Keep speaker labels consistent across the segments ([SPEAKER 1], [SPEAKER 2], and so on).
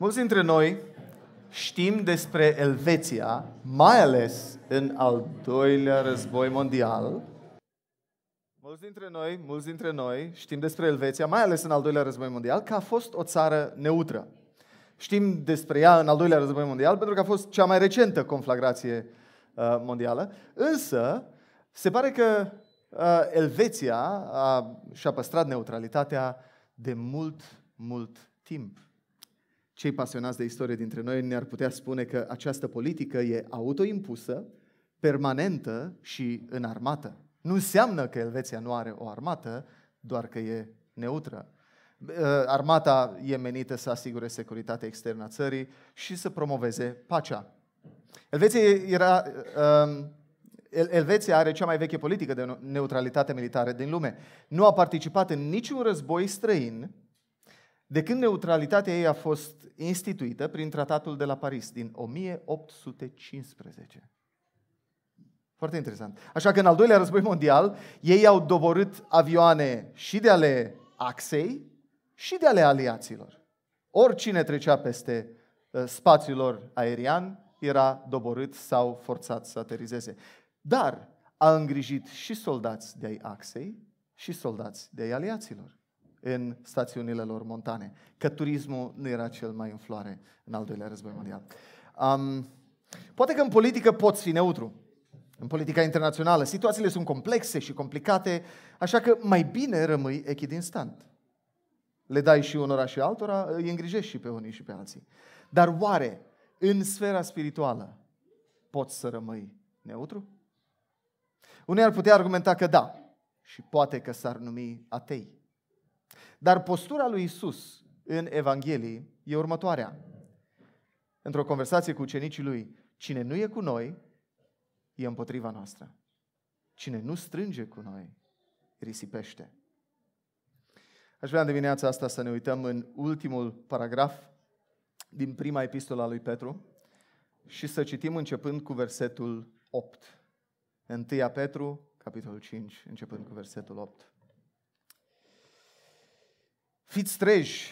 [SPEAKER 1] Mulți dintre noi știm despre Elveția, mai ales în al doilea război mondial. Mulți dintre noi, mulți dintre noi știm despre Elveția, mai ales în al doilea război mondial, că a fost o țară neutră. Știm despre ea în al doilea război mondial pentru că a fost cea mai recentă conflagrație uh, mondială, însă se pare că uh, Elveția a, și-a păstrat neutralitatea de mult, mult timp cei pasionați de istorie dintre noi ne-ar putea spune că această politică e autoimpusă, permanentă și înarmată. Nu înseamnă că Elveția nu are o armată, doar că e neutră. Armata e menită să asigure securitatea externă a țării și să promoveze pacea. Elveția, era, um, Elveția are cea mai veche politică de neutralitate militară din lume. Nu a participat în niciun război străin de când neutralitatea ei a fost instituită prin tratatul de la Paris din 1815. Foarte interesant. Așa că în al doilea război mondial, ei au doborât avioane și de ale axei și de ale aliaților. Oricine trecea peste uh, spațiul lor aerian era doborât sau forțat să aterizeze. Dar a îngrijit și soldați de ai axei și soldați de ai aliaților în stațiunile lor montane, că turismul nu era cel mai în floare în al doilea război mondial. Um, poate că în politică poți fi neutru, în politica internațională. Situațiile sunt complexe și complicate, așa că mai bine rămâi echidistant. Le dai și unora și altora, îi îngrijești și pe unii și pe alții. Dar oare în sfera spirituală poți să rămâi neutru? Unii ar putea argumenta că da, și poate că s-ar numi atei. Dar postura lui Isus în Evanghelie e următoarea. Într-o conversație cu ucenicii lui, cine nu e cu noi, e împotriva noastră. Cine nu strânge cu noi, risipește. Aș vrea în dimineața asta să ne uităm în ultimul paragraf din prima epistola lui Petru și să citim începând cu versetul 8. 1 Petru, capitolul 5, începând cu versetul 8. Fiți treji,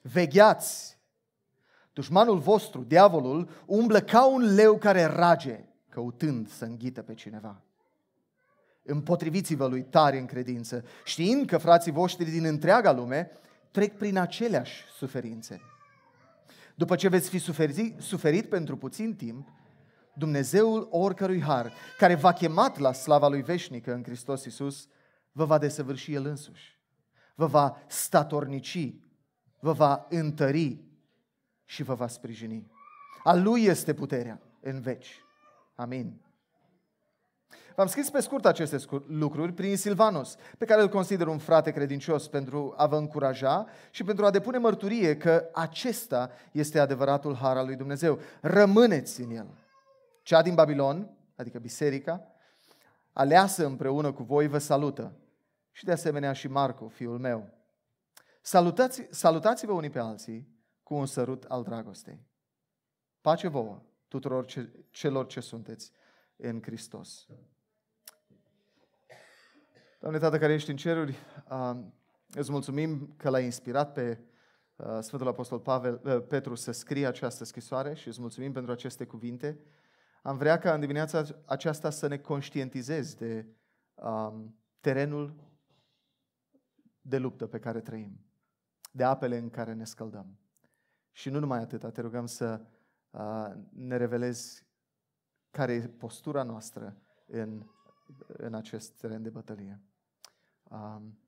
[SPEAKER 1] vegheați. Dușmanul vostru, diavolul, umblă ca un leu care rage, căutând să înghită pe cineva. Împotriviți-vă lui tare în credință, știind că frații voștri din întreaga lume trec prin aceleași suferințe. După ce veți fi suferi, suferit pentru puțin timp, Dumnezeul oricărui har, care v-a chemat la slava lui veșnică în Hristos Iisus, vă va desăvârși El însuși vă va statornici, vă va întări și vă va sprijini. A Lui este puterea în veci. Amin. V-am scris pe scurt aceste lucruri prin Silvanus, pe care îl consider un frate credincios pentru a vă încuraja și pentru a depune mărturie că acesta este adevăratul har al lui Dumnezeu. Rămâneți în el. Cea din Babilon, adică biserica, aleasă împreună cu voi, vă salută și de asemenea și Marco fiul meu. Salutați, salutați-vă unii pe alții cu un sărut al dragostei. Pace vouă tuturor ce, celor ce sunteți în Hristos. Doamne Tată care ești în ceruri, îți mulțumim că l-ai inspirat pe uh, Sfântul Apostol Pavel, uh, Petru să scrie această scrisoare și îți mulțumim pentru aceste cuvinte. Am vrea ca în dimineața aceasta să ne conștientizezi de um, terenul de luptă pe care trăim, de apele în care ne scăldăm. Și nu numai atât, te rugăm să uh, ne revelezi care e postura noastră în, în acest teren de bătălie. Um,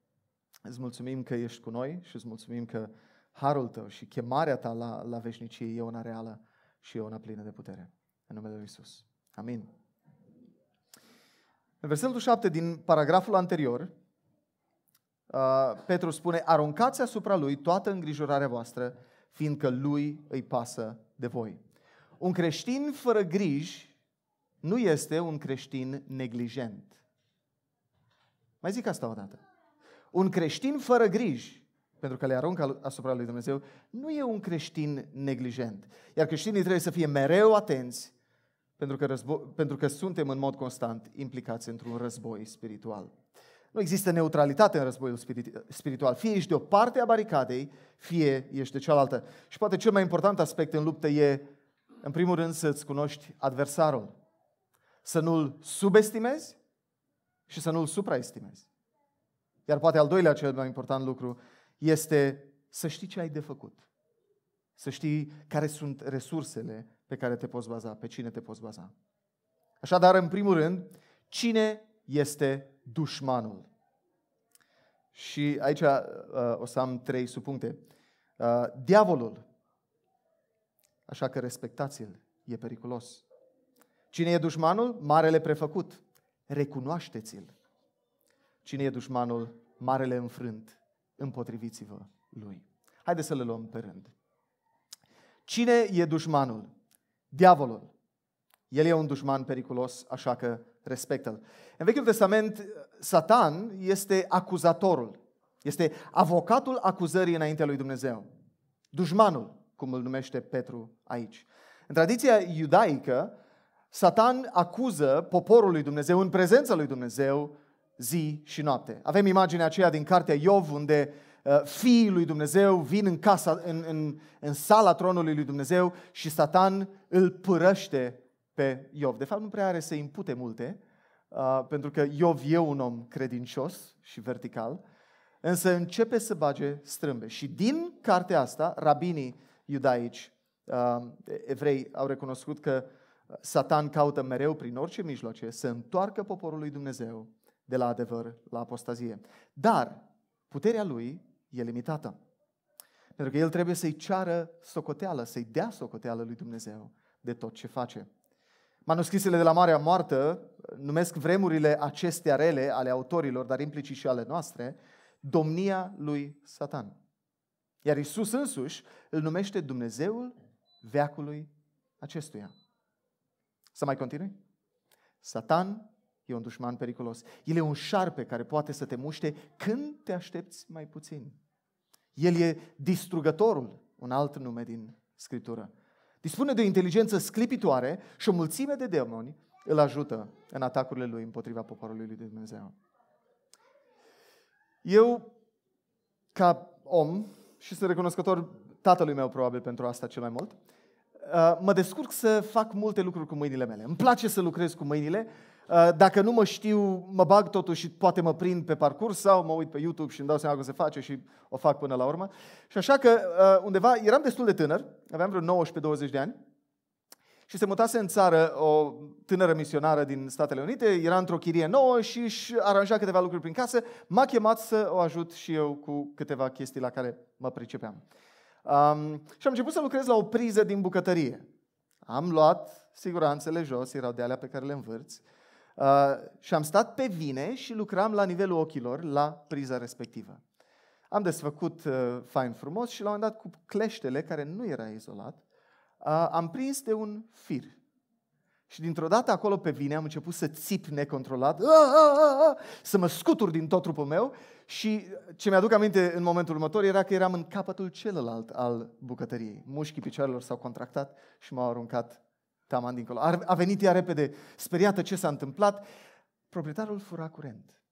[SPEAKER 1] îți mulțumim că ești cu noi și îți mulțumim că harul tău și chemarea ta la, la veșnicie e una reală și e una plină de putere. În numele Lui Isus. Amin. În versetul 7 din paragraful anterior, Uh, Petru spune, aruncați asupra lui toată îngrijorarea voastră, fiindcă lui îi pasă de voi. Un creștin fără griji nu este un creștin neglijent. Mai zic asta o dată. Un creștin fără griji, pentru că le aruncă asupra lui Dumnezeu, nu e un creștin neglijent. Iar creștinii trebuie să fie mereu atenți pentru că, pentru că suntem în mod constant implicați într-un război spiritual. Nu există neutralitate în războiul spiritual. Fie ești de o parte a baricadei, fie ești de cealaltă. Și poate cel mai important aspect în luptă e, în primul rând, să-ți cunoști adversarul. Să nu-l subestimezi și să nu-l supraestimezi. Iar poate al doilea cel mai important lucru este să știi ce ai de făcut. Să știi care sunt resursele pe care te poți baza, pe cine te poți baza. Așadar, în primul rând, cine este dușmanul. Și aici uh, o să am trei subpuncte. Uh, diavolul, așa că respectați-l, e periculos. Cine e dușmanul? Marele prefăcut. Recunoașteți-l. Cine e dușmanul? Marele înfrânt. Împotriviți-vă lui. Haideți să le luăm pe rând. Cine e dușmanul? Diavolul. El e un dușman periculos, așa că respectă-l. În Vechiul Testament, Satan este acuzatorul, este avocatul acuzării înaintea lui Dumnezeu, dușmanul, cum îl numește Petru aici. În tradiția iudaică, Satan acuză poporul lui Dumnezeu în prezența lui Dumnezeu zi și noapte. Avem imaginea aceea din cartea Iov, unde uh, fiii lui Dumnezeu vin în, casa, în, în, în sala tronului lui Dumnezeu și Satan îl părăște pe Iov. De fapt, nu prea are să impute multe, uh, pentru că Iov e un om credincios și vertical, însă începe să bage strâmbe. Și din cartea asta, rabinii iudaici, uh, evrei, au recunoscut că Satan caută mereu, prin orice mijloace, să întoarcă poporul lui Dumnezeu de la adevăr la apostazie. Dar puterea lui e limitată. Pentru că el trebuie să-i ceară socoteală, să-i dea socoteală lui Dumnezeu de tot ce face. Manuscrisele de la Marea Moartă uh, numesc vremurile acestea rele ale autorilor, dar implicit și ale noastre, domnia lui Satan. Iar Isus însuși îl numește Dumnezeul veacului acestuia. Să mai continui? Satan e un dușman periculos. El e un șarpe care poate să te muște când te aștepți mai puțin. El e distrugătorul, un alt nume din Scriptură. Dispune de o inteligență sclipitoare și o mulțime de demoni îl ajută în atacurile lui împotriva poporului lui Dumnezeu. Eu, ca om, și sunt recunoscător tatălui meu probabil pentru asta cel mai mult, uh, mă descurc să fac multe lucruri cu mâinile mele. Îmi place să lucrez cu mâinile Uh, dacă nu mă știu, mă bag totuși și poate mă prind pe parcurs sau mă uit pe YouTube și îmi dau seama că se face și o fac până la urmă. Și așa că uh, undeva, eram destul de tânăr, aveam vreo 19-20 de ani, și se mutase în țară o tânără misionară din Statele Unite, era într-o chirie nouă și își aranja câteva lucruri prin casă. M-a chemat să o ajut și eu cu câteva chestii la care mă pricepeam. Um, și am început să lucrez la o priză din bucătărie. Am luat siguranțele jos, erau de alea pe care le învârți, Uh, și am stat pe vine și lucram la nivelul ochilor la priza respectivă. Am desfăcut uh, fain frumos și la un moment dat cu cleștele, care nu era izolat, uh, am prins de un fir. Și dintr-o dată acolo pe vine am început să țip necontrolat, a, ah, a, ah, a, ah, a, să mă scutur din tot trupul meu și ce mi-aduc aminte în momentul următor era că eram în capătul celălalt al bucătăriei. Mușchii picioarelor s-au contractat și m-au aruncat Taman dincolo. A venit ea repede, speriată ce s-a întâmplat. Proprietarul fura curent.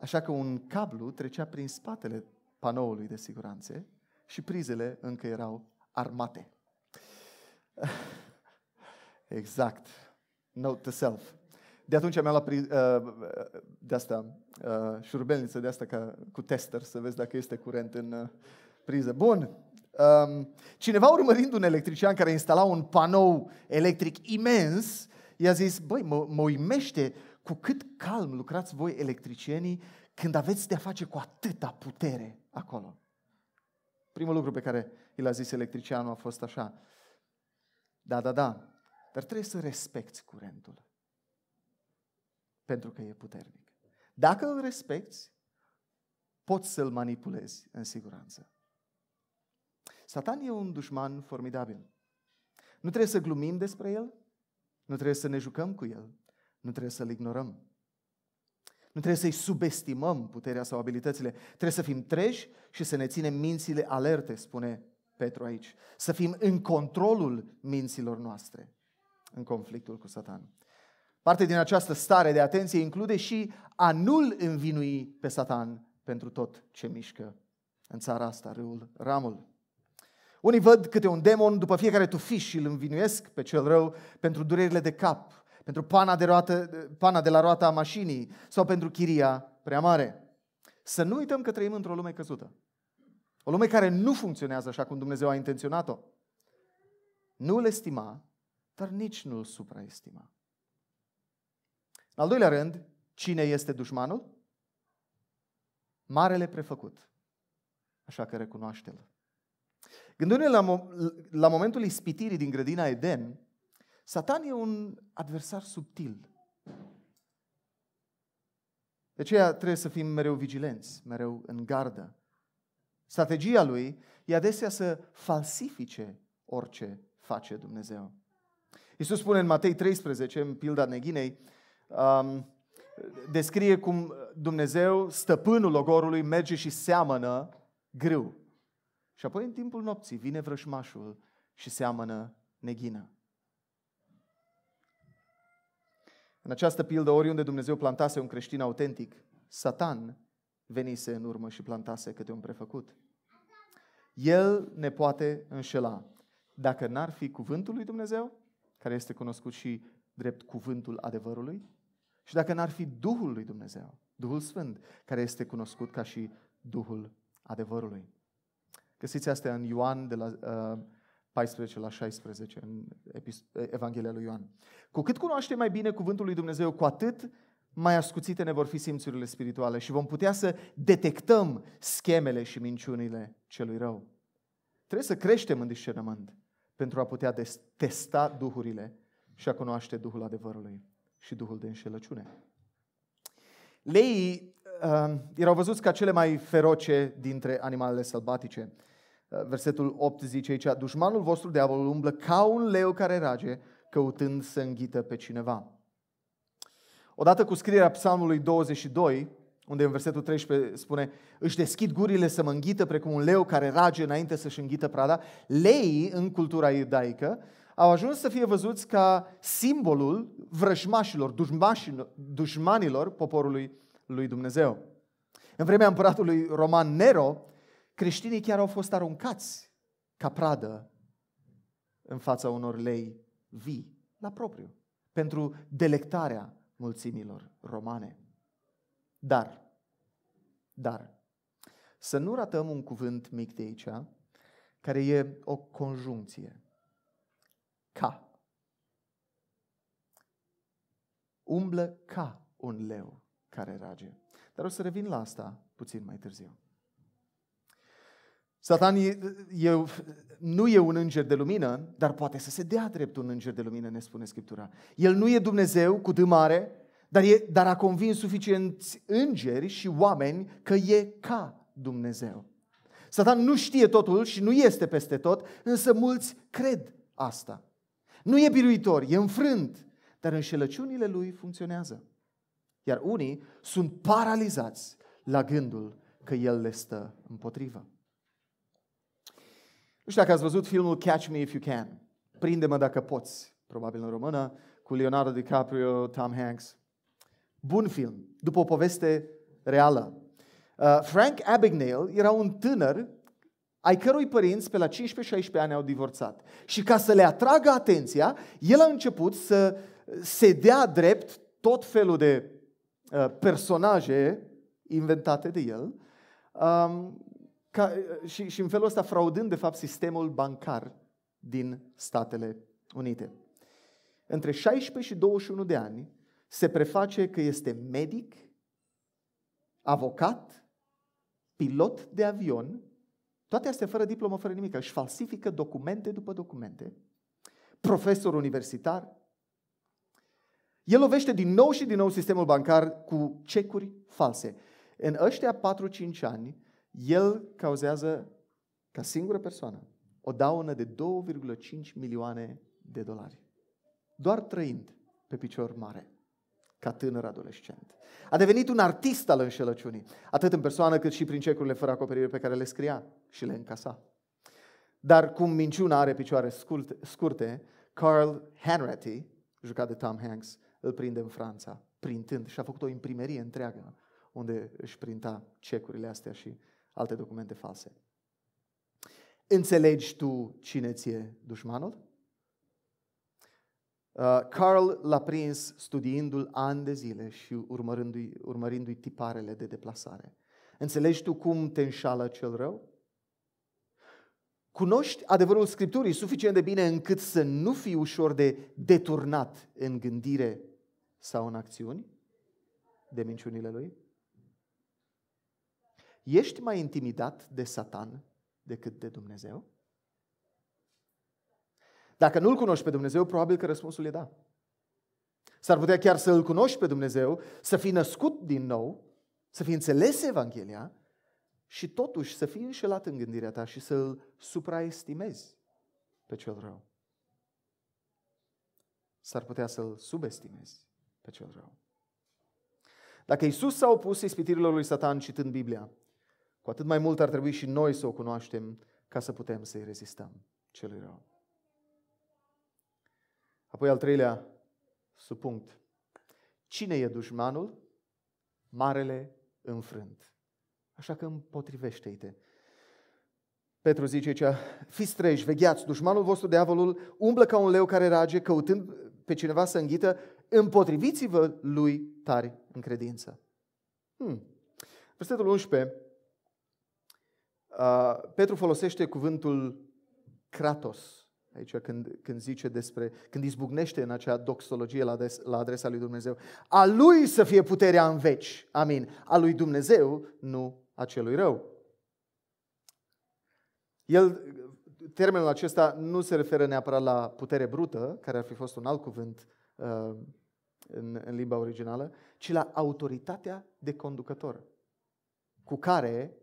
[SPEAKER 1] Așa că un cablu trecea prin spatele panoului de siguranțe și prizele încă erau armate. Exact. Note to self. De atunci mi-am luat uh, de asta, uh, șurbelniță de asta ca, cu tester să vezi dacă este curent în uh, priză. Bun cineva urmărind un electrician care instala un panou electric imens, i-a zis, băi, mă, mă uimește cu cât calm lucrați voi electricienii când aveți de-a face cu atâta putere acolo. Primul lucru pe care i l-a zis electricianul a fost așa. Da, da, da, dar trebuie să respecti curentul. Pentru că e puternic. Dacă îl respecti, poți să-l manipulezi în siguranță. Satan e un dușman formidabil. Nu trebuie să glumim despre el, nu trebuie să ne jucăm cu el, nu trebuie să-l ignorăm. Nu trebuie să-i subestimăm puterea sau abilitățile. Trebuie să fim treji și să ne ținem mințile alerte, spune Petru aici. Să fim în controlul minților noastre în conflictul cu Satan. Parte din această stare de atenție include și a nu-l învinui pe Satan pentru tot ce mișcă în țara asta, râul Ramul. Unii văd câte un demon după fiecare tufiș și îl învinuiesc pe cel rău pentru durerile de cap, pentru pana de, roată, pana de la roata a mașinii sau pentru chiria prea mare. Să nu uităm că trăim într-o lume căzută. O lume care nu funcționează așa cum Dumnezeu a intenționat-o. Nu îl estima, dar nici nu îl supraestima. În al doilea rând, cine este dușmanul? Marele prefăcut. Așa că recunoaște-l. Gândindu-ne la, la momentul ispitirii din grădina Eden, Satan e un adversar subtil. De aceea trebuie să fim mereu vigilenți, mereu în gardă. Strategia lui e adesea să falsifice orice face Dumnezeu. Iisus spune în Matei 13, în pilda neghinei, um, descrie cum Dumnezeu, stăpânul ogorului merge și seamănă grâu. Și apoi în timpul nopții vine vrășmașul și seamănă neghină. În această pildă, oriunde Dumnezeu plantase un creștin autentic, Satan venise în urmă și plantase câte un prefăcut. El ne poate înșela. Dacă n-ar fi cuvântul lui Dumnezeu, care este cunoscut și drept cuvântul adevărului, și dacă n-ar fi Duhul lui Dumnezeu, Duhul Sfânt, care este cunoscut ca și Duhul adevărului. Găsiți astea în Ioan de la uh, 14 la 16, în Evanghelia lui Ioan. Cu cât cunoaștem mai bine cuvântul lui Dumnezeu, cu atât mai ascuțite ne vor fi simțurile spirituale și vom putea să detectăm schemele și minciunile celui rău. Trebuie să creștem în discernământ pentru a putea testa duhurile și a cunoaște Duhul adevărului și Duhul de înșelăciune. Leii Ehm, erau văzuți ca cele mai feroce dintre animalele sălbatice. Ehm, versetul 8 zice aici, dușmanul vostru diavolul umblă ca un leu care rage, căutând să înghită pe cineva. Odată cu scrierea psalmului 22, unde în versetul 13 spune își deschid gurile să mă înghită precum un leu care rage înainte să-și înghită prada, leii în cultura iudaică au ajuns să fie văzuți ca simbolul vrăjmașilor, dușmanilor poporului lui Dumnezeu. În vremea împăratului roman Nero, creștinii chiar au fost aruncați ca pradă în fața unor lei vii, la propriu, pentru delectarea mulțimilor romane. Dar, dar, să nu ratăm un cuvânt mic de aici, care e o conjuncție. Ca. Umblă ca un leu care rage. Dar o să revin la asta puțin mai târziu. Satan e, e, nu e un înger de lumină, dar poate să se dea drept un înger de lumină, ne spune Scriptura. El nu e Dumnezeu cu D mare, dar, e, dar a convins suficienți îngeri și oameni că e ca Dumnezeu. Satan nu știe totul și nu este peste tot, însă mulți cred asta. Nu e biruitor, e înfrânt, dar înșelăciunile lui funcționează. Iar unii sunt paralizați la gândul că El le stă împotrivă. Nu știu dacă ați văzut filmul Catch Me If You Can. Prinde-mă dacă poți, probabil în română, cu Leonardo DiCaprio, Tom Hanks. Bun film, după o poveste reală. Uh, Frank Abagnale era un tânăr ai cărui părinți pe la 15-16 ani au divorțat. Și ca să le atragă atenția, el a început să se dea drept tot felul de Uh, personaje inventate de el um, ca, uh, și, și în felul ăsta fraudând, de fapt, sistemul bancar din Statele Unite. Între 16 și 21 de ani se preface că este medic, avocat, pilot de avion, toate astea fără diplomă, fără nimic. Își falsifică documente după documente, profesor universitar, el lovește din nou și din nou sistemul bancar cu cecuri false. În ăștia 4-5 ani, el cauzează ca singură persoană o daună de 2,5 milioane de dolari. Doar trăind pe picior mare, ca tânăr adolescent. A devenit un artist al înșelăciunii, atât în persoană cât și prin cecurile fără acoperire pe care le scria și le încasa. Dar cum minciuna are picioare scurte, Carl Hanratty, jucat de Tom Hanks, îl prinde în Franța, printând și a făcut o imprimerie întreagă unde își printa cecurile astea și alte documente false. Înțelegi tu cine ți-e dușmanul? Uh, Carl l-a prins studiindu-l ani de zile și urmărindu-i, urmărindu-i tiparele de deplasare. Înțelegi tu cum te înșală cel rău? cunoști adevărul Scripturii suficient de bine încât să nu fii ușor de deturnat în gândire sau în acțiuni de minciunile lui? Ești mai intimidat de Satan decât de Dumnezeu? Dacă nu-L cunoști pe Dumnezeu, probabil că răspunsul e da. S-ar putea chiar să-L cunoști pe Dumnezeu, să fii născut din nou, să fii înțeles Evanghelia, și totuși să fii înșelat în gândirea ta și să-l supraestimezi pe cel rău. S-ar putea să-l subestimezi pe cel rău. Dacă Isus s-a opus ispitirilor lui Satan citând Biblia, cu atât mai mult ar trebui și noi să o cunoaștem ca să putem să-i rezistăm celui rău. Apoi al treilea subpunct. Cine e dușmanul? Marele înfrânt. Așa că împotrivește-i-te. Petru zice aici, fi treji, vegheați, dușmanul vostru, diavolul, umblă ca un leu care rage, căutând pe cineva să înghită, împotriviți-vă lui tari în credință. Hmm. Versetul 11, Petru folosește cuvântul kratos, aici când, când zice despre, când izbucnește în acea doxologie la, des, la adresa lui Dumnezeu. A lui să fie puterea în veci, amin, a lui Dumnezeu, nu a celui rău. El, termenul acesta nu se referă neapărat la putere brută, care ar fi fost un alt cuvânt uh, în, în limba originală, ci la autoritatea de conducător, cu care,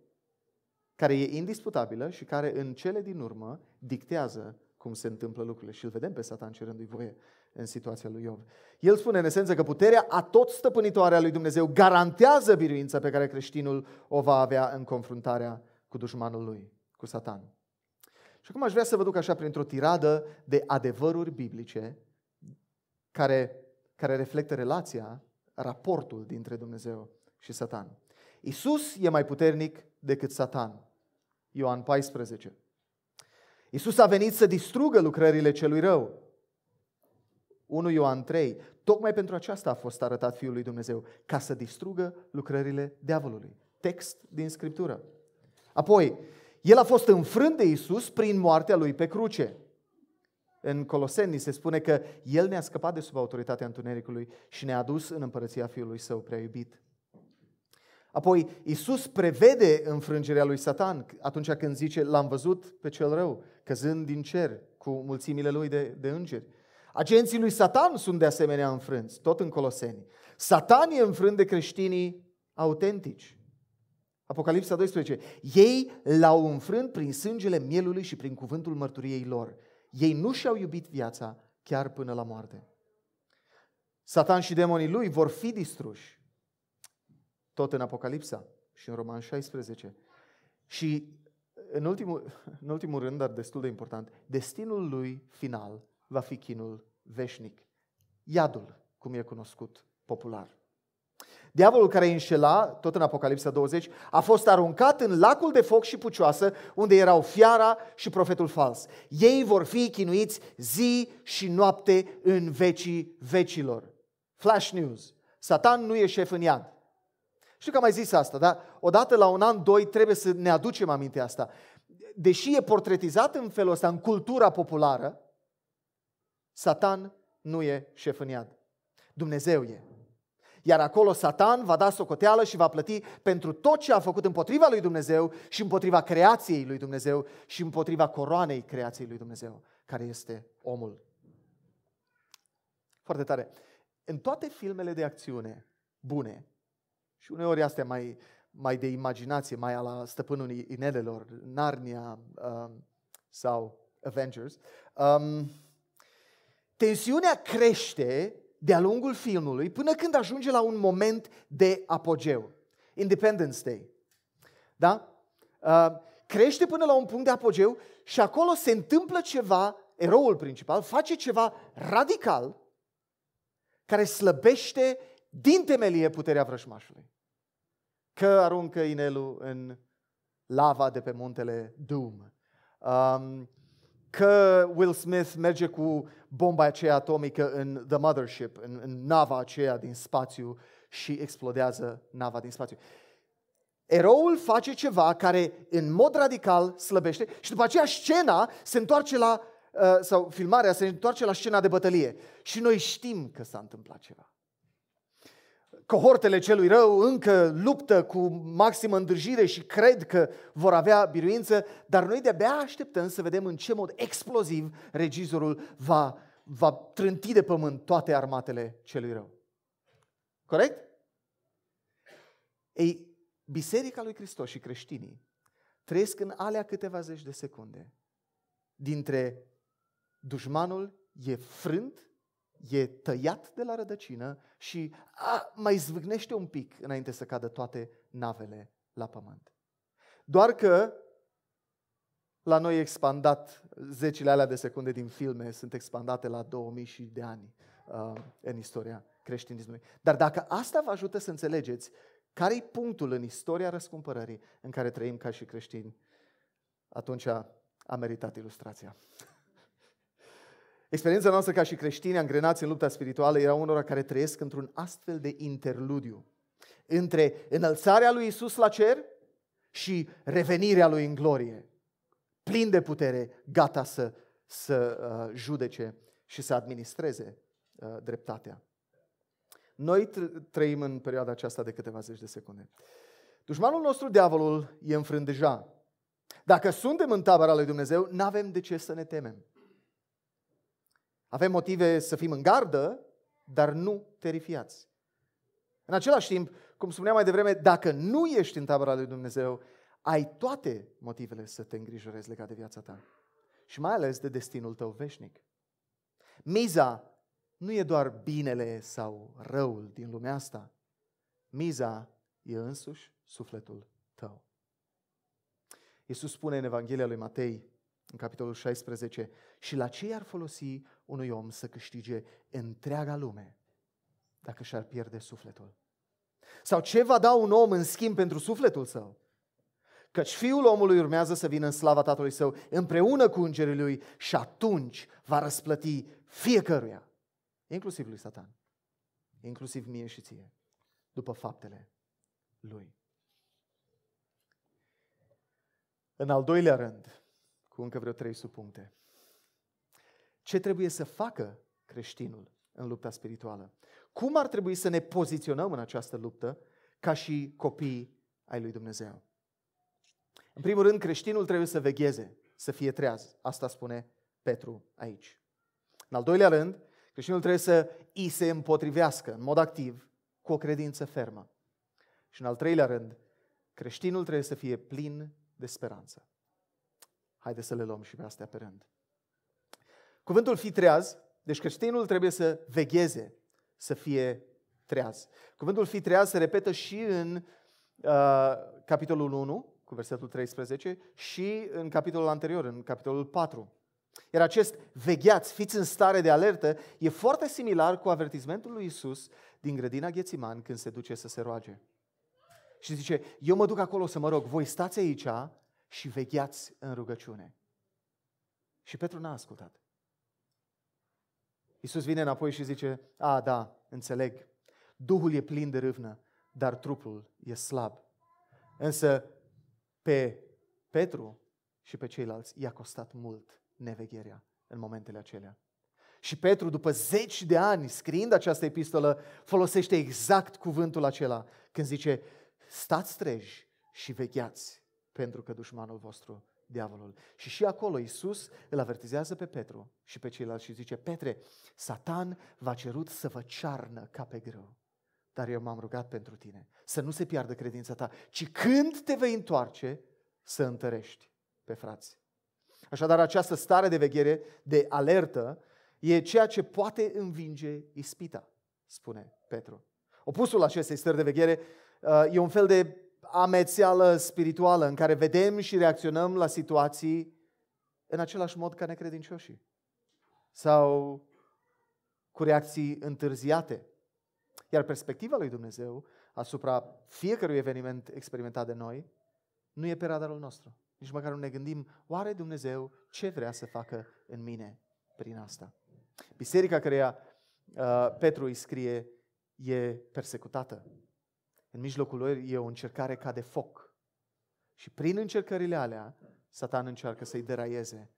[SPEAKER 1] care e indisputabilă și care în cele din urmă dictează cum se întâmplă lucrurile. Și îl vedem pe Satan cerându-i voie în situația lui Iov. El spune în esență că puterea a tot stăpânitoare a lui Dumnezeu garantează biruința pe care creștinul o va avea în confruntarea cu dușmanul lui, cu Satan. Și acum aș vrea să vă duc așa printr-o tiradă de adevăruri biblice care, care reflectă relația, raportul dintre Dumnezeu și Satan. Isus e mai puternic decât Satan. Ioan 14. Isus a venit să distrugă lucrările celui rău. 1 Ioan 3. Tocmai pentru aceasta a fost arătat Fiul lui Dumnezeu, ca să distrugă lucrările diavolului. Text din Scriptură. Apoi, el a fost înfrânt de Isus prin moartea lui pe cruce. În Coloseni se spune că el ne-a scăpat de sub autoritatea întunericului și ne-a adus în împărăția Fiului Său prea iubit. Apoi, Isus prevede înfrângerea lui Satan atunci când zice, l-am văzut pe cel rău, căzând din cer cu mulțimile lui de, de îngeri. Agenții lui Satan sunt de asemenea înfrânți, tot în Coloseni. Satan e înfrânt de creștinii autentici. Apocalipsa 12. Ei l-au înfrânt prin sângele mielului și prin cuvântul mărturiei lor. Ei nu și-au iubit viața chiar până la moarte. Satan și demonii lui vor fi distruși. Tot în Apocalipsa și în Roman 16. Și în ultimul, în ultimul rând, dar destul de important, destinul lui final va fi chinul veșnic. Iadul, cum e cunoscut popular. Diavolul care înșela, tot în Apocalipsa 20, a fost aruncat în lacul de foc și pucioasă, unde erau fiara și profetul fals. Ei vor fi chinuiți zi și noapte în vecii vecilor. Flash news. Satan nu e șef în iad. Știu că am mai zis asta, dar odată la un an, doi, trebuie să ne aducem aminte asta. Deși e portretizat în felul ăsta, în cultura populară, Satan nu e șef în iad. Dumnezeu e. Iar acolo Satan va da socoteală și va plăti pentru tot ce a făcut împotriva lui Dumnezeu și împotriva creației lui Dumnezeu și împotriva coroanei creației lui Dumnezeu, care este omul. Foarte tare. În toate filmele de acțiune bune, și uneori astea mai, mai de imaginație, mai la stăpânul inelelor, Narnia uh, sau Avengers, uh, Tensiunea crește de-a lungul filmului până când ajunge la un moment de apogeu. Independence Day. Da? Uh, crește până la un punct de apogeu și acolo se întâmplă ceva, eroul principal face ceva radical care slăbește din temelie puterea vrășmașului. Că aruncă inelul în lava de pe muntele Doom. Um, că Will Smith merge cu bomba aceea atomică în the mothership, în, în nava aceea din spațiu și explodează nava din spațiu. Eroul face ceva care în mod radical slăbește și după aceea scena se întoarce la, uh, sau filmarea se întoarce la scena de bătălie. Și noi știm că s-a întâmplat ceva cohortele celui rău încă luptă cu maximă îndârjire și cred că vor avea biruință, dar noi de-abia așteptăm să vedem în ce mod exploziv regizorul va, va trânti de pământ toate armatele celui rău. Corect? Ei, Biserica lui Hristos și creștinii trăiesc în alea câteva zeci de secunde dintre dușmanul e frânt e tăiat de la rădăcină și a, mai zvâgnește un pic înainte să cadă toate navele la pământ. Doar că la noi expandat, zecile alea de secunde din filme sunt expandate la 2000 și de ani uh, în istoria creștinismului. Dar dacă asta vă ajută să înțelegeți care e punctul în istoria răscumpărării în care trăim ca și creștini, atunci a meritat ilustrația. Experiența noastră ca și creștini angrenați în lupta spirituală era unora care trăiesc într-un astfel de interludiu între înălțarea lui Isus la cer și revenirea lui în glorie. Plin de putere, gata să, să uh, judece și să administreze uh, dreptatea. Noi tr- trăim în perioada aceasta de câteva zeci de secunde. Dușmanul nostru, diavolul, e înfrânt deja. Dacă suntem în tabăra lui Dumnezeu, nu avem de ce să ne temem. Avem motive să fim în gardă, dar nu terifiați. În același timp, cum spuneam mai devreme, dacă nu ești în tabăra lui Dumnezeu, ai toate motivele să te îngrijorezi legat de viața ta. Și mai ales de destinul tău veșnic. Miza nu e doar binele sau răul din lumea asta. Miza e însuși sufletul tău. Iisus spune în Evanghelia lui Matei, în capitolul 16, și la ce ar folosi unui om să câștige întreaga lume dacă și-ar pierde sufletul? Sau ce va da un om în schimb pentru sufletul său? Căci fiul omului urmează să vină în slava tatălui său împreună cu îngerii lui și atunci va răsplăti fiecăruia, inclusiv lui Satan, inclusiv mie și ție, după faptele lui. În al doilea rând, cu încă vreo trei subpuncte. Ce trebuie să facă creștinul în lupta spirituală? Cum ar trebui să ne poziționăm în această luptă ca și copii ai lui Dumnezeu? În primul rând, creștinul trebuie să vegheze, să fie treaz. Asta spune Petru aici. În al doilea rând, creștinul trebuie să îi se împotrivească în mod activ cu o credință fermă. Și în al treilea rând, creștinul trebuie să fie plin de speranță. Haideți să le luăm și pe astea pe rând. Cuvântul fi treaz, deci creștinul trebuie să vegheze, să fie treaz. Cuvântul fi treaz se repetă și în uh, capitolul 1, cu versetul 13, și în capitolul anterior, în capitolul 4. Iar acest vegheați, fiți în stare de alertă, e foarte similar cu avertismentul lui Isus din grădina Ghețiman când se duce să se roage. Și zice, eu mă duc acolo să mă rog, voi stați aici și vegheați în rugăciune. Și Petru n-a ascultat. Iisus vine înapoi și zice, a, da, înțeleg, Duhul e plin de râvnă, dar trupul e slab. Însă pe Petru și pe ceilalți i-a costat mult nevegherea în momentele acelea. Și Petru, după zeci de ani, scriind această epistolă, folosește exact cuvântul acela când zice, stați treji și vegheați pentru că dușmanul vostru, diavolul. Și și acolo Iisus îl avertizează pe Petru și pe ceilalți și zice, Petre, Satan v-a cerut să vă cearnă ca pe greu, dar eu m-am rugat pentru tine, să nu se piardă credința ta, ci când te vei întoarce, să întărești pe frați. Așadar, această stare de veghere, de alertă, e ceea ce poate învinge ispita, spune Petru. Opusul acestei stări de veghere uh, e un fel de amețeală spirituală în care vedem și reacționăm la situații în același mod ca necredincioșii sau cu reacții întârziate. Iar perspectiva lui Dumnezeu asupra fiecărui eveniment experimentat de noi nu e pe radarul nostru. Nici măcar nu ne gândim, oare Dumnezeu ce vrea să facă în mine prin asta? Biserica căreia uh, Petru îi scrie e persecutată în mijlocul lor e o încercare ca de foc. Și prin încercările alea, Satan încearcă să-i deraieze.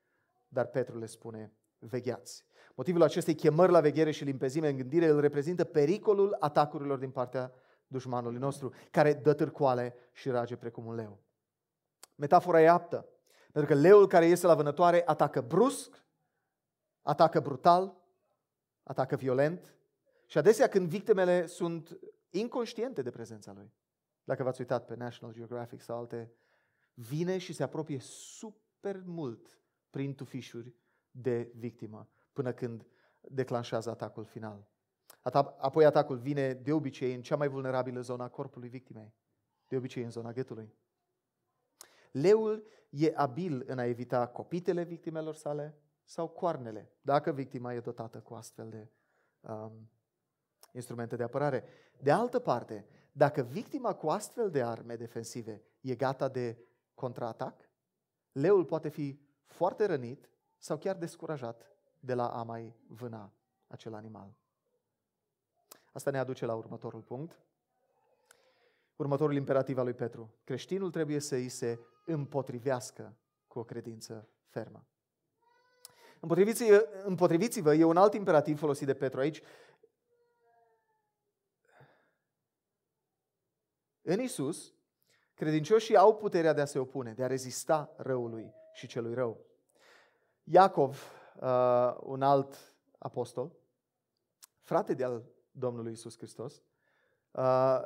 [SPEAKER 1] Dar Petru le spune, vegheați. Motivul acestei chemări la veghere și limpezime în gândire îl reprezintă pericolul atacurilor din partea dușmanului nostru, care dă târcoale și rage precum un leu. Metafora e aptă, pentru că leul care iese la vânătoare atacă brusc, atacă brutal, atacă violent și adesea când victimele sunt inconștiente de prezența lui. Dacă v-ați uitat pe National Geographic sau alte, vine și se apropie super mult prin tufișuri de victimă, până când declanșează atacul final. Apoi atacul vine de obicei în cea mai vulnerabilă zona a corpului victimei, de obicei în zona ghetului. Leul e abil în a evita copitele victimelor sale sau coarnele, dacă victima e dotată cu astfel de um, instrumente de apărare. De altă parte, dacă victima cu astfel de arme defensive e gata de contraatac, leul poate fi foarte rănit sau chiar descurajat de la a mai vâna acel animal. Asta ne aduce la următorul punct. Următorul imperativ al lui Petru. Creștinul trebuie să îi se împotrivească cu o credință fermă. Împotriviți-vă, împotriviți e un alt imperativ folosit de Petru aici. În Isus, credincioșii au puterea de a se opune, de a rezista răului și celui rău. Iacov, uh, un alt apostol, frate de-al Domnului Isus Hristos, uh,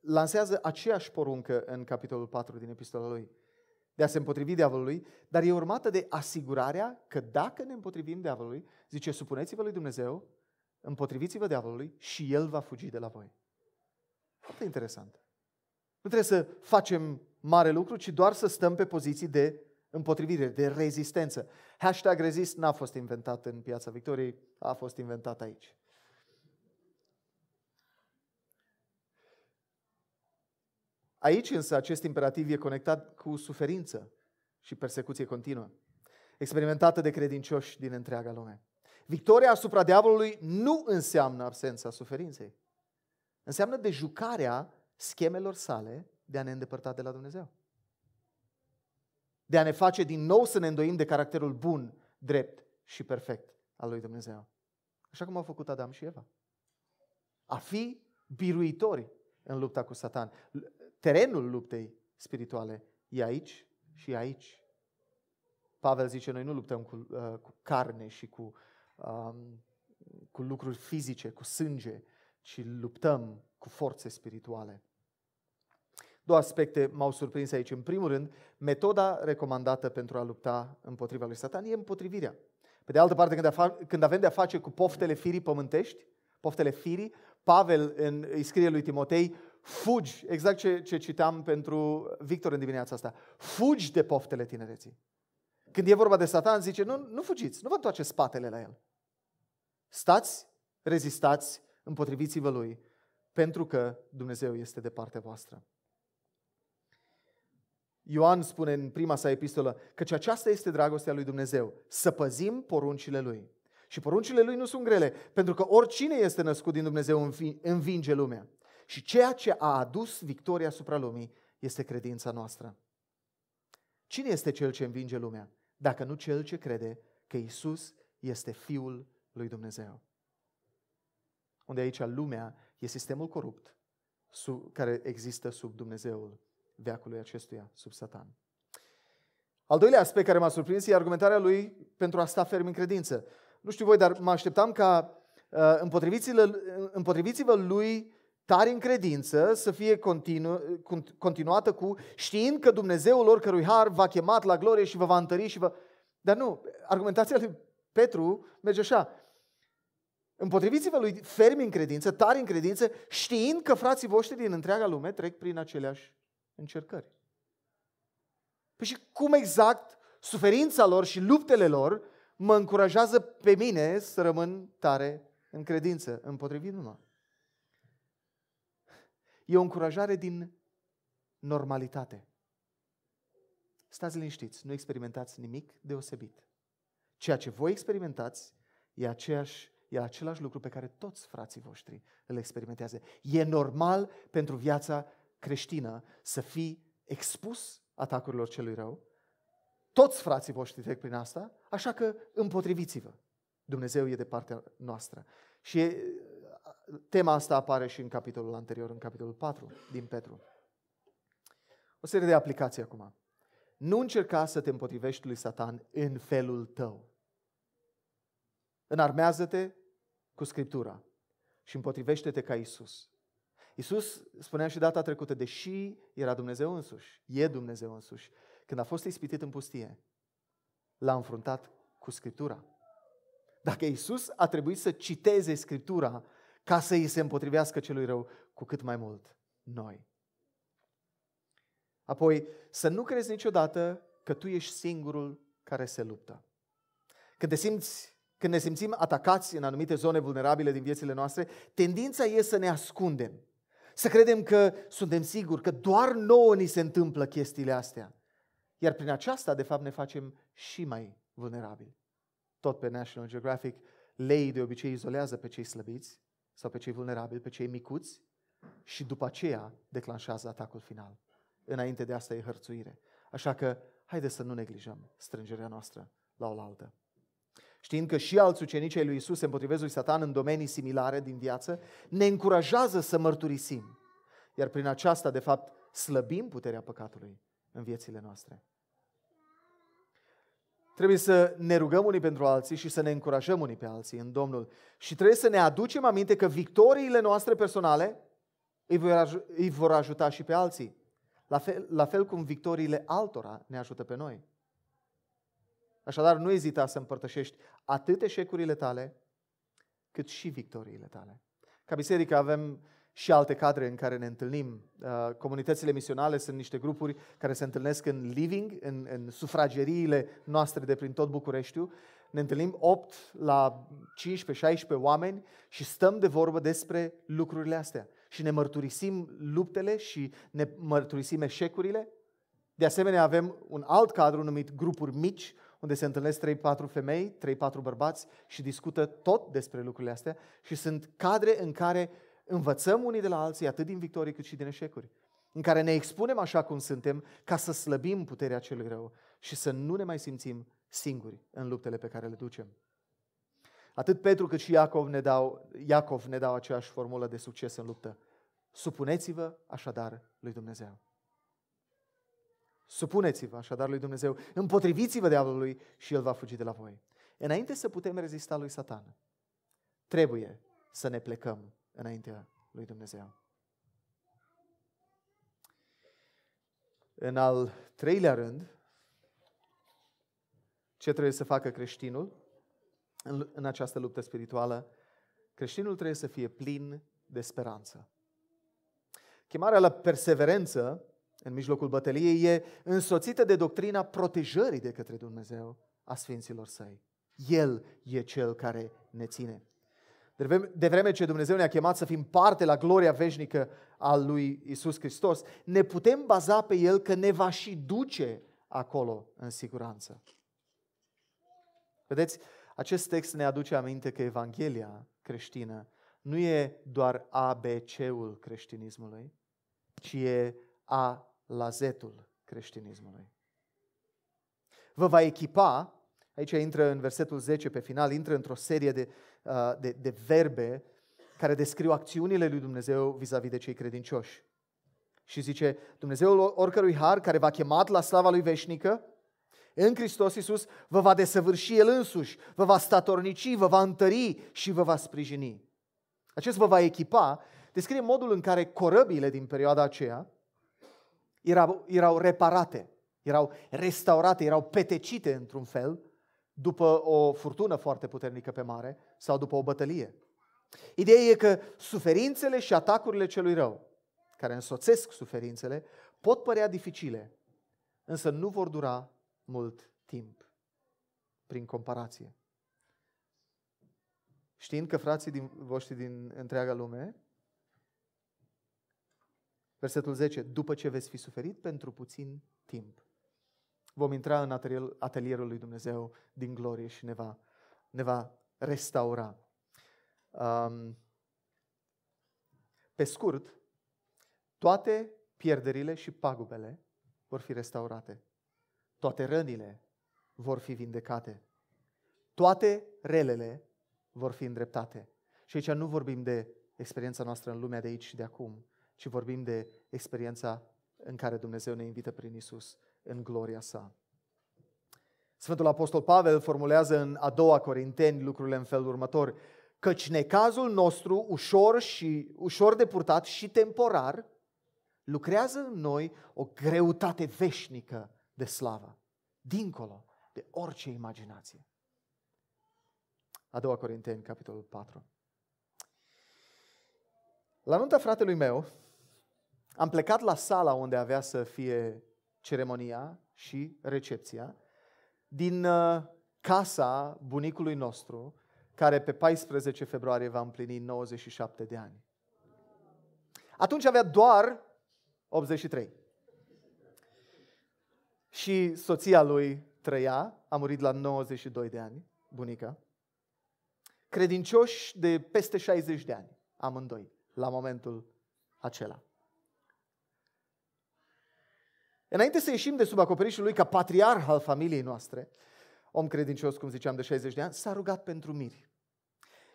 [SPEAKER 1] lansează aceeași poruncă în capitolul 4 din epistola lui, de a se împotrivi diavolului, dar e urmată de asigurarea că dacă ne împotrivim diavolului, zice, supuneți-vă lui Dumnezeu, împotriviți-vă diavolului și el va fugi de la voi. Foarte interesant. Nu trebuie să facem mare lucru, ci doar să stăm pe poziții de împotrivire, de rezistență. Hashtag rezist n-a fost inventat în Piața Victoriei, a fost inventat aici. Aici însă acest imperativ e conectat cu suferință și persecuție continuă, experimentată de credincioși din întreaga lume. Victoria asupra diavolului nu înseamnă absența suferinței. Înseamnă dejucarea schemelor sale de a ne îndepărta de la Dumnezeu. De a ne face din nou să ne îndoim de caracterul bun, drept și perfect al lui Dumnezeu. Așa cum au făcut Adam și Eva. A fi biruitori în lupta cu Satan. Terenul luptei spirituale e aici și aici. Pavel zice, noi nu luptăm cu, uh, cu carne și cu, uh, cu lucruri fizice, cu sânge, ci luptăm cu forțe spirituale. Două aspecte m-au surprins aici. În primul rând, metoda recomandată pentru a lupta împotriva lui Satan e împotrivirea. Pe de altă parte, când, avem de-a face cu poftele firii pământești, poftele firii, Pavel în, îi scrie lui Timotei, fugi, exact ce, ce citam pentru Victor în dimineața asta, fugi de poftele tinereții. Când e vorba de Satan, zice, nu, nu fugiți, nu vă întoarceți spatele la el. Stați, rezistați împotriviți-vă lui, pentru că Dumnezeu este de partea voastră. Ioan spune în prima sa epistolă că aceasta este dragostea lui Dumnezeu, să păzim poruncile lui. Și poruncile lui nu sunt grele, pentru că oricine este născut din Dumnezeu învinge lumea. Și ceea ce a adus victoria asupra lumii este credința noastră. Cine este cel ce învinge lumea? Dacă nu cel ce crede că Isus este Fiul lui Dumnezeu unde aici lumea e sistemul corupt sub, care există sub Dumnezeul veacului acestuia, sub Satan. Al doilea aspect care m-a surprins e argumentarea lui pentru a sta ferm în credință. Nu știu voi, dar mă așteptam ca uh, împotriviți-vă lui tari în credință să fie continu, continuată cu știind că Dumnezeul lor har va chemat la glorie și vă va întări și vă... Dar nu, argumentația lui Petru merge așa. Împotriviți-vă lui fermi în credință, tari în credință, știind că frații voștri din întreaga lume trec prin aceleași încercări. Păi și cum exact suferința lor și luptele lor mă încurajează pe mine să rămân tare în credință, împotrivit mă E o încurajare din normalitate. Stați liniștiți, nu experimentați nimic deosebit. Ceea ce voi experimentați e aceeași e același lucru pe care toți frații voștri îl experimentează. E normal pentru viața creștină să fii expus atacurilor celui rău. Toți frații voștri trec prin asta, așa că împotriviți-vă. Dumnezeu e de partea noastră. Și tema asta apare și în capitolul anterior, în capitolul 4 din Petru. O serie de aplicații acum. Nu încerca să te împotrivești lui Satan în felul tău. Înarmează-te cu Scriptura și împotrivește-te ca Isus. Isus spunea și data trecută, deși era Dumnezeu însuși, e Dumnezeu însuși, când a fost ispitit în pustie, l-a înfruntat cu Scriptura. Dacă Isus a trebuit să citeze Scriptura ca să îi se împotrivească celui rău, cu cât mai mult noi. Apoi, să nu crezi niciodată că tu ești singurul care se luptă. Când te simți când ne simțim atacați în anumite zone vulnerabile din viețile noastre, tendința e să ne ascundem. Să credem că suntem siguri, că doar nouă ni se întâmplă chestiile astea. Iar prin aceasta, de fapt, ne facem și mai vulnerabili. Tot pe National Geographic, lei de obicei izolează pe cei slăbiți sau pe cei vulnerabili, pe cei micuți și după aceea declanșează atacul final. Înainte de asta e hărțuire. Așa că haideți să nu neglijăm strângerea noastră la oaltă știind că și alți ucenici ai lui Isus se împotrivesc lui Satan în domenii similare din viață, ne încurajează să mărturisim. Iar prin aceasta, de fapt, slăbim puterea păcatului în viețile noastre. Trebuie să ne rugăm unii pentru alții și să ne încurajăm unii pe alții în Domnul. Și trebuie să ne aducem aminte că victoriile noastre personale îi vor, ajuta și pe alții. La fel, la fel cum victoriile altora ne ajută pe noi. Așadar, nu ezita să împărtășești atât eșecurile tale, cât și victoriile tale. Ca biserică avem și alte cadre în care ne întâlnim. Uh, comunitățile misionale sunt niște grupuri care se întâlnesc în living, în, în sufrageriile noastre de prin tot Bucureștiu. Ne întâlnim 8 la 15-16 oameni și stăm de vorbă despre lucrurile astea. Și ne mărturisim luptele și ne mărturisim eșecurile. De asemenea, avem un alt cadru numit grupuri mici, unde se întâlnesc 3-4 femei, 3-4 bărbați și discută tot despre lucrurile astea și sunt cadre în care învățăm unii de la alții atât din victorii cât și din eșecuri, în care ne expunem așa cum suntem ca să slăbim puterea celui rău și să nu ne mai simțim singuri în luptele pe care le ducem. Atât Petru cât și Iacov ne dau, Iacov ne dau aceeași formulă de succes în luptă. Supuneți-vă așadar lui Dumnezeu. Supuneți-vă așadar lui Dumnezeu, împotriviți-vă diavolului și el va fugi de la voi. Înainte să putem rezista lui Satan, trebuie să ne plecăm înaintea lui Dumnezeu. În al treilea rând, ce trebuie să facă creștinul în, în această luptă spirituală? Creștinul trebuie să fie plin de speranță. Chemarea la perseverență în mijlocul bătăliei e însoțită de doctrina protejării de către Dumnezeu a sfinților săi. El e cel care ne ține. De vreme ce Dumnezeu ne-a chemat să fim parte la gloria veșnică a lui Isus Hristos, ne putem baza pe El că ne va și duce acolo în siguranță. Vedeți, acest text ne aduce aminte că Evanghelia creștină nu e doar ABC-ul creștinismului, ci e A la zetul creștinismului. Vă va echipa, aici intră în versetul 10 pe final, intră într-o serie de, uh, de, de verbe care descriu acțiunile lui Dumnezeu vis-a-vis de cei credincioși. Și zice, Dumnezeul oricărui har care v-a chemat la slava lui veșnică, în Hristos Iisus vă va desăvârși El însuși, vă va statornici, vă va întări și vă va sprijini. Acest vă va echipa descrie modul în care corăbile din perioada aceea erau, erau reparate, erau restaurate, erau petecite într-un fel după o furtună foarte puternică pe mare sau după o bătălie. Ideea e că suferințele și atacurile celui rău, care însoțesc suferințele, pot părea dificile, însă nu vor dura mult timp, prin comparație. Știind că frații din, voștri din întreaga lume Versetul 10. După ce veți fi suferit pentru puțin timp, vom intra în atelierul lui Dumnezeu din glorie și ne va, ne va restaura. Um, pe scurt, toate pierderile și pagubele vor fi restaurate. Toate rănile vor fi vindecate. Toate relele vor fi îndreptate. Și aici nu vorbim de experiența noastră în lumea de aici și de acum, ci vorbim de experiența în care Dumnezeu ne invită prin Isus în gloria sa. Sfântul Apostol Pavel formulează în a doua Corinteni lucrurile în felul următor, căci necazul nostru ușor și ușor de purtat și temporar lucrează în noi o greutate veșnică de slavă, dincolo de orice imaginație. A doua Corinteni, capitolul 4. La nunta fratelui meu, am plecat la sala unde avea să fie ceremonia și recepția, din uh, casa bunicului nostru, care pe 14 februarie va împlini 97 de ani. Atunci avea doar 83. Și soția lui trăia, a murit la 92 de ani, bunica. Credincioși de peste 60 de ani, amândoi, la momentul acela. Înainte să ieșim de sub acoperișul lui ca patriarh al familiei noastre, om credincios, cum ziceam, de 60 de ani, s-a rugat pentru miri.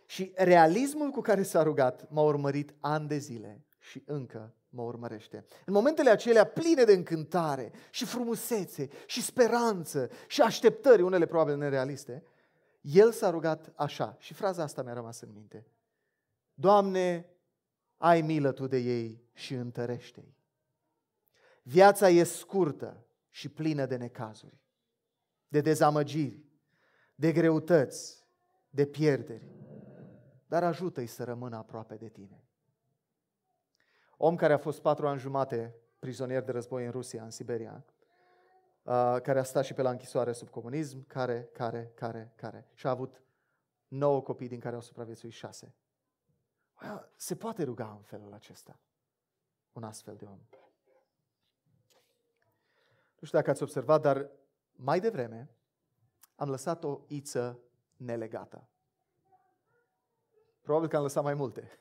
[SPEAKER 1] Și realismul cu care s-a rugat m-a urmărit ani de zile și încă mă urmărește. În momentele acelea pline de încântare și frumusețe și speranță și așteptări, unele probabil nerealiste, el s-a rugat așa și fraza asta mi-a rămas în minte. Doamne, ai milă Tu de ei și întărește-i. Viața e scurtă și plină de necazuri, de dezamăgiri, de greutăți, de pierderi. Dar ajută-i să rămână aproape de tine. Om care a fost patru ani jumate prizonier de război în Rusia, în Siberia, care a stat și pe la închisoare sub comunism, care, care, care, care. Și a avut nouă copii din care au supraviețuit șase. Se poate ruga în felul acesta un astfel de om. Nu știu dacă ați observat, dar mai devreme am lăsat o iță nelegată. Probabil că am lăsat mai multe.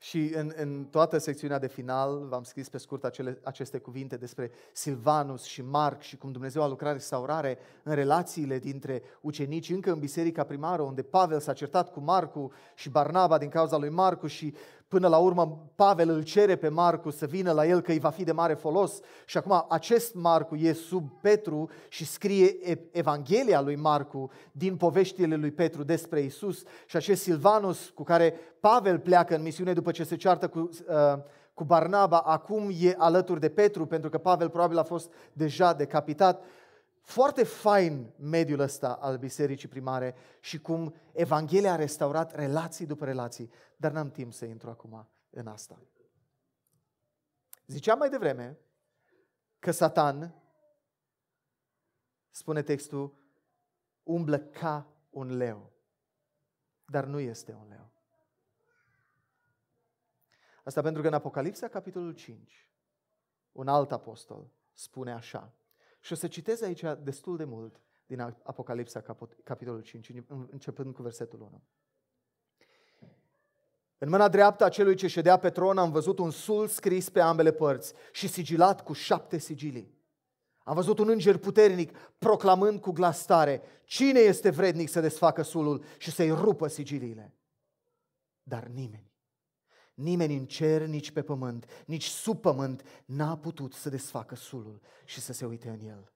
[SPEAKER 1] Și în, în toată secțiunea de final v-am scris pe scurt acele, aceste cuvinte despre Silvanus și Marc și cum Dumnezeu a lucrat restaurare în relațiile dintre ucenici, încă în biserica primară, unde Pavel s-a certat cu Marcu și Barnaba din cauza lui Marcu și Până la urmă, Pavel îl cere pe Marcu să vină la el că îi va fi de mare folos. Și acum acest Marcu e sub Petru și scrie Evanghelia lui Marcu din poveștile lui Petru despre Isus. Și acest Silvanus cu care Pavel pleacă în misiune după ce se ceartă cu, uh, cu Barnaba, acum e alături de Petru pentru că Pavel probabil a fost deja decapitat foarte fain mediul ăsta al bisericii primare și cum Evanghelia a restaurat relații după relații, dar n-am timp să intru acum în asta. Ziceam mai devreme că Satan, spune textul, umblă ca un leu, dar nu este un leu. Asta pentru că în Apocalipsa, capitolul 5, un alt apostol spune așa, și o să citez aici destul de mult din Apocalipsa, capitolul 5, începând cu versetul 1. În mâna dreaptă a celui ce ședea pe tron am văzut un sul scris pe ambele părți și sigilat cu șapte sigilii. Am văzut un înger puternic proclamând cu glas tare, cine este vrednic să desfacă sulul și să-i rupă sigiliile? Dar nimeni Nimeni în cer, nici pe pământ, nici sub pământ n-a putut să desfacă sulul și să se uite în el.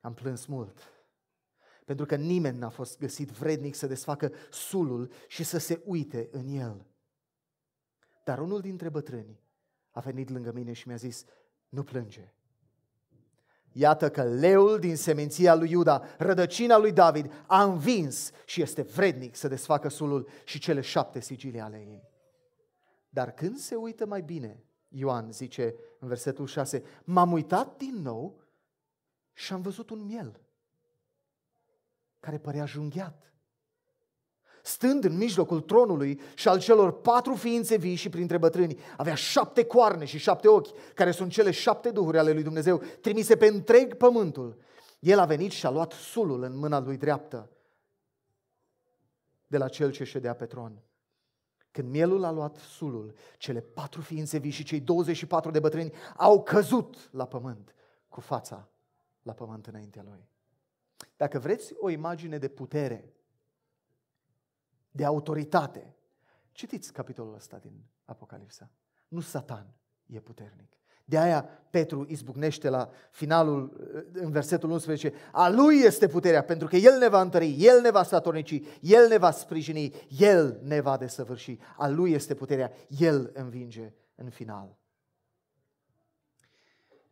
[SPEAKER 1] Am plâns mult, pentru că nimeni n-a fost găsit vrednic să desfacă sulul și să se uite în el. Dar unul dintre bătrâni a venit lângă mine și mi-a zis, nu plânge. Iată că leul din seminția lui Iuda, rădăcina lui David, a învins și este vrednic să desfacă sulul și cele șapte sigilii ale ei. Dar când se uită mai bine, Ioan zice în versetul 6, m-am uitat din nou și am văzut un miel care părea junghiat. Stând în mijlocul tronului și al celor patru ființe vii și printre bătrâni, avea șapte coarne și șapte ochi, care sunt cele șapte duhuri ale lui Dumnezeu, trimise pe întreg pământul. El a venit și a luat sulul în mâna lui dreaptă de la cel ce ședea pe tron. Când mielul a luat sulul, cele patru ființe vii și cei 24 de bătrâni au căzut la pământ, cu fața la pământ înaintea lui. Dacă vreți o imagine de putere, de autoritate, citiți capitolul ăsta din Apocalipsa. Nu Satan e puternic, de aia Petru izbucnește la finalul, în versetul 11, a lui este puterea, pentru că el ne va întări, el ne va statornici, el ne va sprijini, el ne va desăvârși. A lui este puterea, el învinge în final.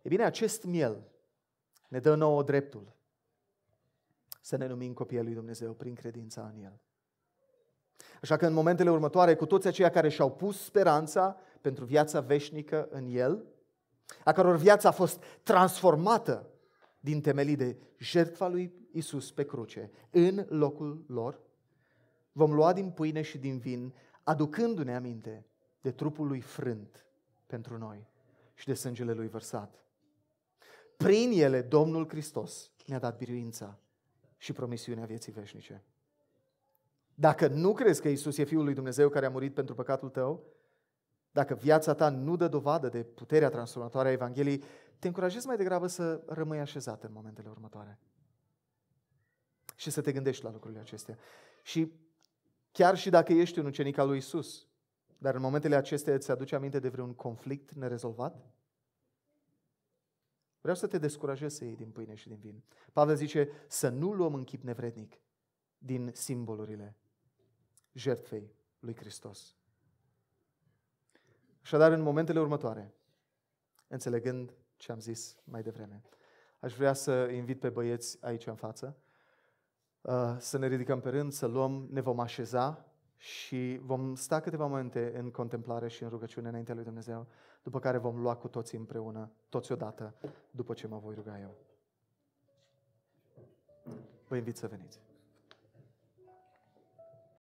[SPEAKER 1] E bine, acest miel ne dă nouă dreptul să ne numim copiii lui Dumnezeu prin credința în el. Așa că în momentele următoare, cu toți aceia care și-au pus speranța pentru viața veșnică în el, a căror viață a fost transformată din temelii de jertfa lui Isus pe cruce, în locul lor, vom lua din pâine și din vin, aducându-ne aminte de trupul lui frânt pentru noi și de sângele lui vărsat. Prin ele, Domnul Hristos ne-a dat biruința și promisiunea vieții veșnice. Dacă nu crezi că Isus e Fiul lui Dumnezeu care a murit pentru păcatul tău, dacă viața ta nu dă dovadă de puterea transformatoare a Evangheliei, te încurajez mai degrabă să rămâi așezat în momentele următoare. Și să te gândești la lucrurile acestea. Și chiar și dacă ești un ucenic al lui Isus, dar în momentele acestea îți aduce aminte de vreun conflict nerezolvat? Vreau să te descurajez să iei din pâine și din vin. Pavel zice să nu luăm în chip nevrednic din simbolurile jertfei lui Hristos. Așadar, în momentele următoare, înțelegând ce am zis mai devreme, aș vrea să invit pe băieți aici în față uh, să ne ridicăm pe rând, să luăm, ne vom așeza și vom sta câteva momente în contemplare și în rugăciune înaintea lui Dumnezeu, după care vom lua cu toții împreună, toți odată, după ce mă voi ruga eu. Vă invit să veniți.